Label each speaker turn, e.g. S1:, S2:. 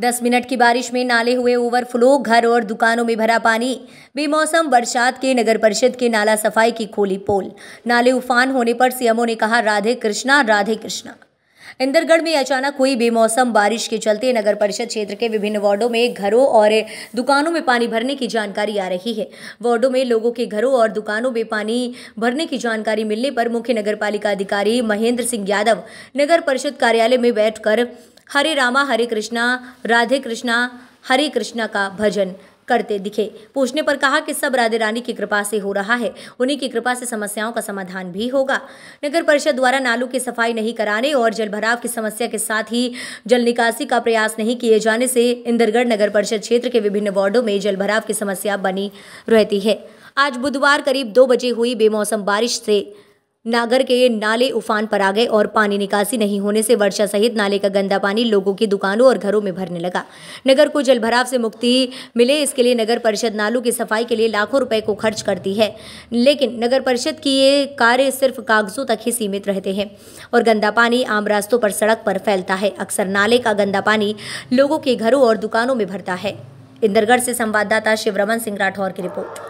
S1: दस मिनट की बारिश में नाले हुए ओवरफ्लो घर और दुकानों में भरा पानी बेमौसम बरसात के नगर परिषद के नाला सफाई की खोली पोल नाले उफान होने पर सीएमओ ने कहा राधे कृष्णा राधे कृष्णा इंदरगढ़ में अचानक हुई बेमौसम बारिश के चलते नगर परिषद क्षेत्र के विभिन्न वार्डों में घरों और दुकानों में पानी भरने की जानकारी आ रही है वार्डों में लोगों के घरों और दुकानों में पानी भरने की जानकारी मिलने पर मुख्य नगरपालिका अधिकारी महेंद्र सिंह यादव नगर परिषद कार्यालय में बैठकर हरे रामा हरे कृष्णा राधे कृष्णा हरे कृष्णा का भजन करते दिखे पूछने पर कहा कि सब राधे रानी की कृपा से हो रहा है उन्हीं की कृपा से समस्याओं का समाधान भी होगा नगर परिषद द्वारा नालों की सफाई नहीं कराने और जलभराव की समस्या के साथ ही जल निकासी का प्रयास नहीं किए जाने से इंदरगढ़ नगर परिषद क्षेत्र के विभिन्न वार्डों में जलभराव की समस्या बनी रहती है आज बुधवार करीब दो बजे हुई बेमौसम बारिश से नागर के नाले उफान पर आ गए और पानी निकासी नहीं होने से वर्षा सहित नाले का गंदा पानी लोगों की दुकानों और घरों में भरने लगा नगर को जलभराव से मुक्ति मिले इसके लिए नगर परिषद नालों की सफाई के लिए लाखों रुपए को खर्च करती है लेकिन नगर परिषद की ये कार्य सिर्फ कागजों तक ही सीमित रहते हैं और गंदा पानी आम रास्तों पर सड़क पर फैलता है अक्सर नाले का गंदा पानी लोगों के घरों और दुकानों में भरता है इंदरगढ़ से संवाददाता शिवरमन सिंह राठौर की रिपोर्ट